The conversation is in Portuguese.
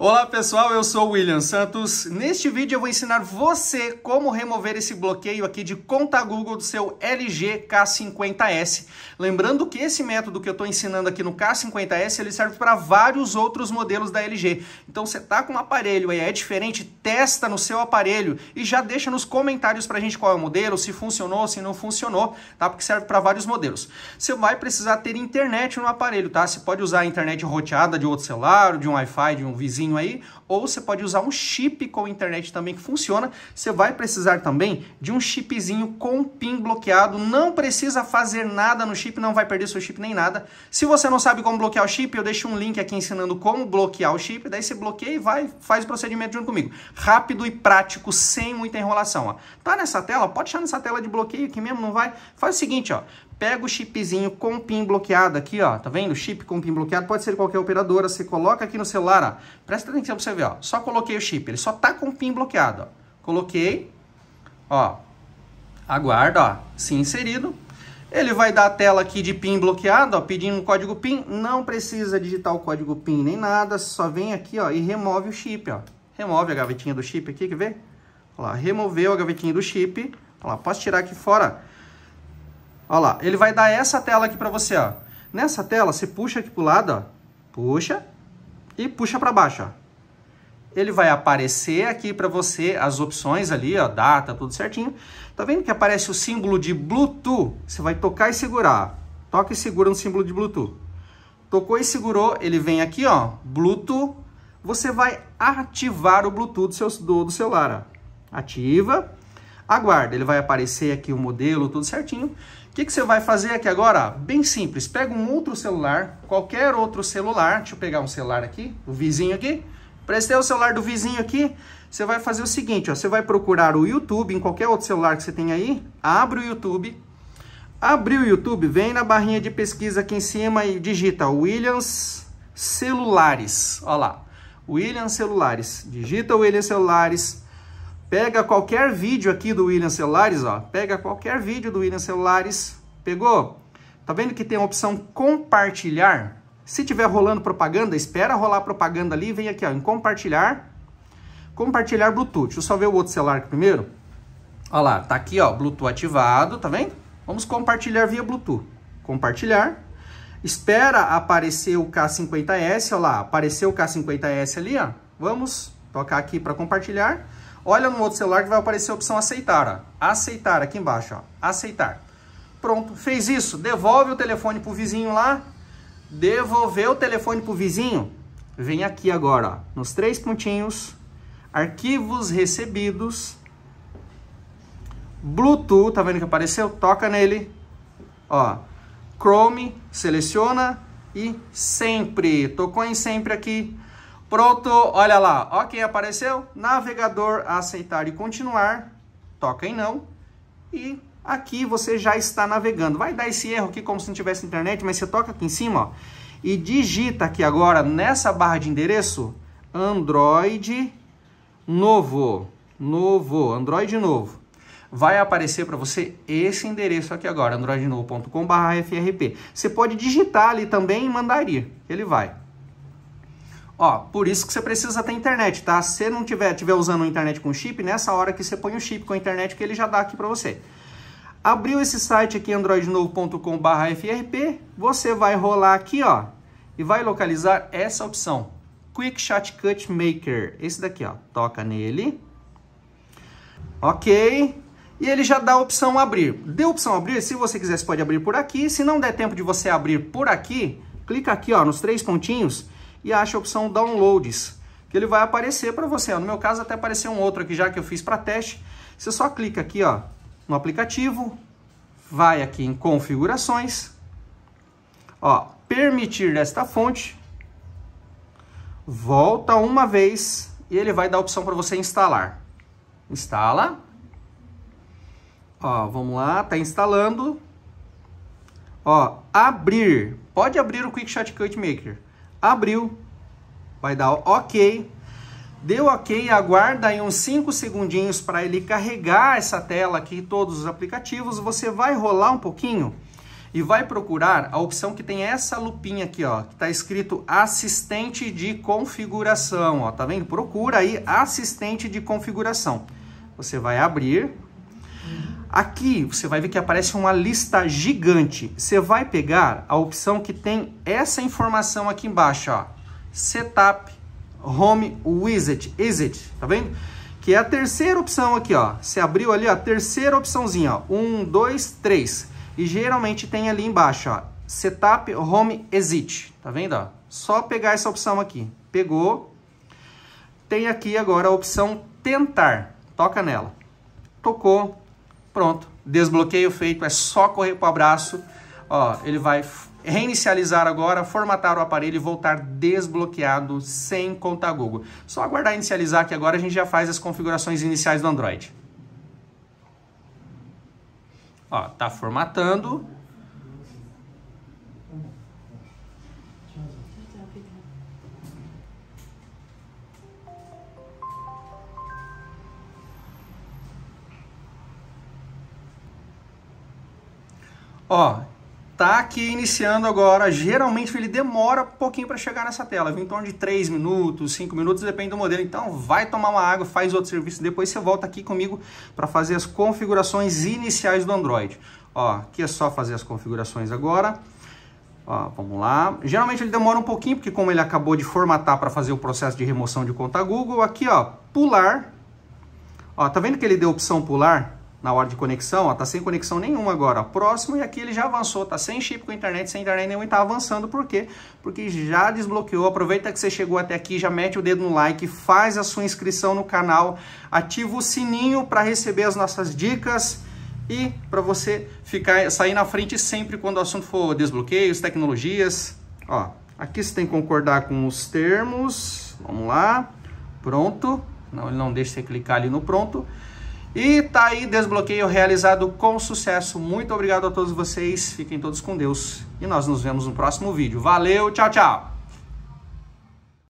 Olá pessoal, eu sou o William Santos. Neste vídeo eu vou ensinar você como remover esse bloqueio aqui de conta Google do seu LG K50S. Lembrando que esse método que eu estou ensinando aqui no K50S, ele serve para vários outros modelos da LG. Então você tá com um aparelho aí, é diferente, testa no seu aparelho e já deixa nos comentários para a gente qual é o modelo, se funcionou, se não funcionou, tá? Porque serve para vários modelos. Você vai precisar ter internet no aparelho, tá? Você pode usar a internet roteada de outro celular, de um Wi-Fi, de um vizinho, aí, ou você pode usar um chip com internet também que funciona. Você vai precisar também de um chipzinho com PIN bloqueado, não precisa fazer nada no chip, não vai perder seu chip nem nada. Se você não sabe como bloquear o chip, eu deixo um link aqui ensinando como bloquear o chip, daí você bloqueia e vai, faz o procedimento junto comigo. Rápido e prático, sem muita enrolação, ó. Tá nessa tela? Pode deixar nessa tela de bloqueio aqui mesmo, não vai? Faz o seguinte, ó pega o chipzinho com PIN bloqueado aqui, ó, tá vendo? Chip com PIN bloqueado, pode ser qualquer operadora, você coloca aqui no celular, ó, presta atenção pra você ver, ó, só coloquei o chip, ele só tá com PIN bloqueado, ó. coloquei, ó, aguarda, ó, se inserido, ele vai dar a tela aqui de PIN bloqueado, ó, pedindo um código PIN, não precisa digitar o código PIN nem nada, só vem aqui, ó, e remove o chip, ó, remove a gavetinha do chip aqui, quer ver? Ó lá, removeu a gavetinha do chip, ó lá, posso tirar aqui fora, ó, Olha lá, ele vai dar essa tela aqui para você, ó. Nessa tela, você puxa aqui pro lado, ó. Puxa e puxa para baixo, ó. Ele vai aparecer aqui para você as opções ali, ó, data, tudo certinho. Tá vendo que aparece o símbolo de Bluetooth? Você vai tocar e segurar. Toca e segura no símbolo de Bluetooth. Tocou e segurou, ele vem aqui, ó, Bluetooth. Você vai ativar o Bluetooth do, seu, do, do celular, ó. Ativa Aguarda, ele vai aparecer aqui o modelo, tudo certinho. O que, que você vai fazer aqui agora? Bem simples, pega um outro celular, qualquer outro celular, deixa eu pegar um celular aqui, o vizinho aqui, prestei o celular do vizinho aqui, você vai fazer o seguinte, ó, você vai procurar o YouTube em qualquer outro celular que você tem aí, abre o YouTube, Abriu o YouTube, vem na barrinha de pesquisa aqui em cima e digita Williams Celulares. Olha lá, Williams Celulares. Digita Williams Celulares. Pega qualquer vídeo aqui do William Celulares, ó. Pega qualquer vídeo do William Celulares. Pegou? Tá vendo que tem a opção compartilhar? Se tiver rolando propaganda, espera rolar propaganda ali, vem aqui, ó, em compartilhar. Compartilhar Bluetooth. Deixa eu só ver o outro celular aqui primeiro. Olha lá, tá aqui, ó, Bluetooth ativado, tá vendo? Vamos compartilhar via Bluetooth. Compartilhar. Espera aparecer o K50S, olha lá, apareceu o K50S ali, ó. Vamos tocar aqui para compartilhar. Olha no outro celular que vai aparecer a opção aceitar. Ó. Aceitar aqui embaixo. Ó. Aceitar. Pronto. Fez isso. Devolve o telefone para o vizinho lá. Devolveu o telefone para o vizinho. Vem aqui agora. Ó. Nos três pontinhos. Arquivos recebidos. Bluetooth. Tá vendo que apareceu? Toca nele. Ó. Chrome. Seleciona. E sempre. Tocou em sempre aqui Pronto, olha lá. Ok, apareceu. Navegador, aceitar e continuar. Toca em não. E aqui você já está navegando. Vai dar esse erro aqui como se não tivesse internet, mas você toca aqui em cima, ó. E digita aqui agora, nessa barra de endereço, Android novo. Novo, Android novo. Vai aparecer para você esse endereço aqui agora, androidnovo.com.br. Você pode digitar ali também e mandar ir. Ele vai. Ó, por isso que você precisa ter internet, tá? Se não tiver, tiver usando internet com chip, nessa hora que você põe o chip com a internet, que ele já dá aqui para você. Abriu esse site aqui, frp, você vai rolar aqui, ó, e vai localizar essa opção, Quick Cut Maker, esse daqui, ó, toca nele. Ok, e ele já dá a opção abrir. Deu a opção abrir, se você quiser, você pode abrir por aqui, se não der tempo de você abrir por aqui, clica aqui, ó, nos três pontinhos, e acha a opção Downloads, que ele vai aparecer para você. No meu caso até apareceu um outro aqui já que eu fiz para teste. Você só clica aqui ó, no aplicativo, vai aqui em configurações, ó, permitir desta fonte, volta uma vez e ele vai dar a opção para você instalar. Instala. Ó, vamos lá, tá instalando. Ó, abrir. Pode abrir o QuickShot Cut Maker abriu, vai dar OK. Deu OK, aguarda aí uns 5 segundinhos para ele carregar essa tela aqui, todos os aplicativos. Você vai rolar um pouquinho e vai procurar a opção que tem essa lupinha aqui, ó, que está escrito assistente de configuração, ó, tá vendo? Procura aí assistente de configuração. Você vai abrir, Aqui você vai ver que aparece uma lista gigante. Você vai pegar a opção que tem essa informação aqui embaixo, ó. Setup Home Wizard, Wizard, tá vendo? Que é a terceira opção aqui, ó. Você abriu ali, ó, a terceira opçãozinha, ó. Um, dois, três. E geralmente tem ali embaixo, ó. Setup Home Exit, tá vendo? Ó? Só pegar essa opção aqui. Pegou. Tem aqui agora a opção tentar. Toca nela. Tocou Pronto, desbloqueio feito, é só correr para o abraço. Ó, ele vai reinicializar agora, formatar o aparelho e voltar desbloqueado sem conta Google. Só aguardar inicializar que agora a gente já faz as configurações iniciais do Android. Ó, tá formatando. Ó, tá aqui iniciando agora. Geralmente ele demora um pouquinho para chegar nessa tela, viu? em torno de 3 minutos, 5 minutos, depende do modelo. Então vai tomar uma água, faz outro serviço, depois você volta aqui comigo para fazer as configurações iniciais do Android. Ó, aqui é só fazer as configurações agora. Ó, vamos lá. Geralmente ele demora um pouquinho, porque como ele acabou de formatar para fazer o processo de remoção de conta Google, aqui ó, pular. Ó, tá vendo que ele deu opção pular? na hora de conexão, ó, tá sem conexão nenhuma agora, ó, próximo e é aqui ele já avançou, tá sem chip com internet, sem internet nenhuma e tá avançando, por quê? Porque já desbloqueou, aproveita que você chegou até aqui, já mete o dedo no like, faz a sua inscrição no canal, ativa o sininho para receber as nossas dicas e para você ficar sair na frente sempre quando o assunto for desbloqueios, tecnologias, ó, aqui você tem que concordar com os termos, vamos lá, pronto, não, ele não deixa você clicar ali no pronto, e tá aí desbloqueio realizado com sucesso. Muito obrigado a todos vocês. Fiquem todos com Deus. E nós nos vemos no próximo vídeo. Valeu, tchau, tchau.